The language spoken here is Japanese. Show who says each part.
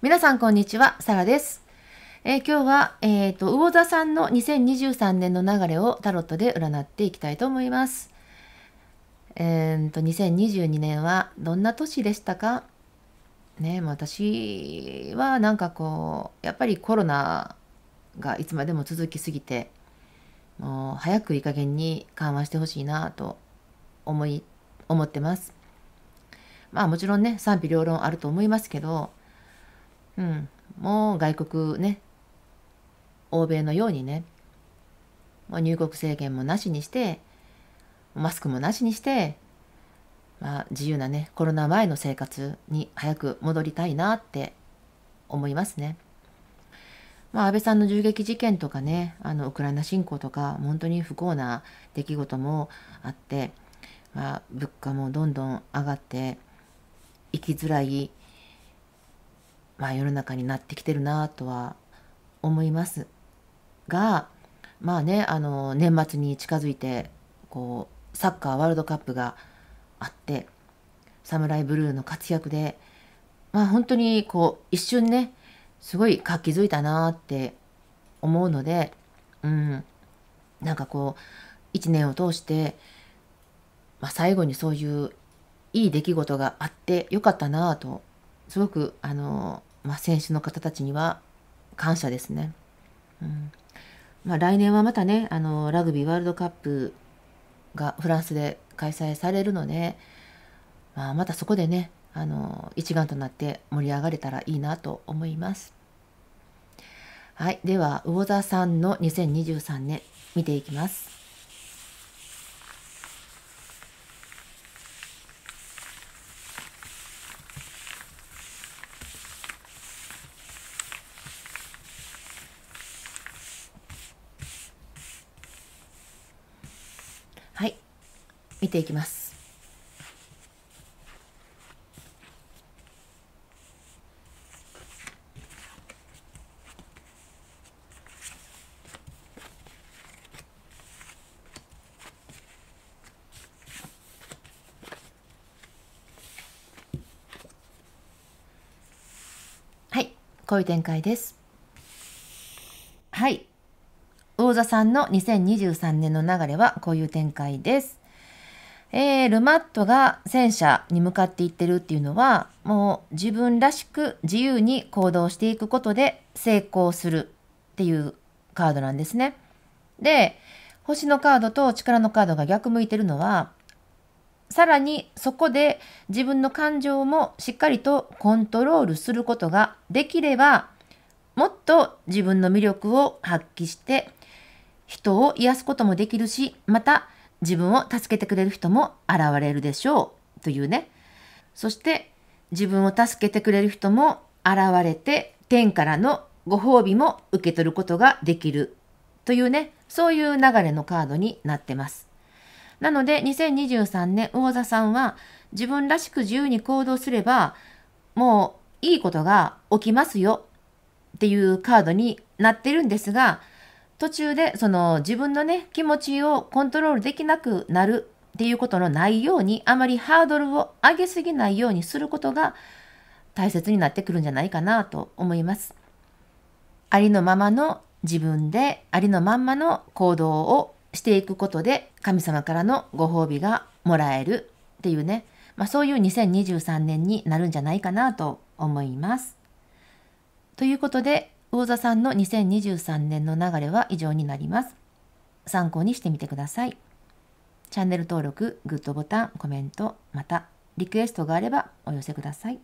Speaker 1: 皆さんこんにちは、サラです。えー、今日は、えっ、ー、と、魚座さんの2023年の流れをタロットで占っていきたいと思います。えー、と、2022年はどんな年でしたかね、私はなんかこう、やっぱりコロナがいつまでも続きすぎて、もう早くいい加減に緩和してほしいなと思い、思ってます。まあもちろんね、賛否両論あると思いますけど、うん、もう外国ね欧米のようにねもう入国制限もなしにしてマスクもなしにして、まあ、自由なねコロナ前の生活に早く戻りたいなって思いますね。まあ、安倍さんの銃撃事件とかねあのウクライナ侵攻とか本当に不幸な出来事もあって、まあ、物価もどんどん上がって生きづらいまあ、世の中になってきてるなとは思いますがまあねあの年末に近づいてこうサッカーワールドカップがあってサムライブルーの活躍でまあ本当にこう一瞬ねすごい活気づいたなって思うのでうんなんかこう一年を通して、まあ、最後にそういういい出来事があってよかったなとすごくあのまあ、選手の方たちには感謝ですね。うんまあ、来年はまたねあのラグビーワールドカップがフランスで開催されるので、まあ、またそこでねあの一丸となって盛り上がれたらいいなと思います。はい、では魚座さんの2023年見ていきます。はい見ていきますはいこういう展開ですはい魚座さんの2023年の流れはこういう展開です。えー、ルマットが戦車に向かっていってるっていうのは、もう自分らしく自由に行動していくことで成功するっていうカードなんですね。で、星のカードと力のカードが逆向いてるのは、さらにそこで自分の感情もしっかりとコントロールすることができれば、もっと自分の魅力を発揮して人を癒すこともできるし、また自分を助けてくれる人も現れるでしょうというね。そして自分を助けてくれる人も現れて天からのご褒美も受け取ることができるというね、そういう流れのカードになってます。なので2023年魚座さんは自分らしく自由に行動すればもういいことが起きますよっていうカードになってるんですが、途中でその自分のね気持ちをコントロールできなくなるっていうことのないようにあまりハードルを上げすぎないようにすることが大切になってくるんじゃないかなと思います。ありのままの自分でありのまんまの行動をしていくことで神様からのご褒美がもらえるっていうね、まあ、そういう2023年になるんじゃないかなと思います。ということで魚座さんの2023年の流れは以上になります。参考にしてみてください。チャンネル登録、グッドボタン、コメント、またリクエストがあればお寄せください。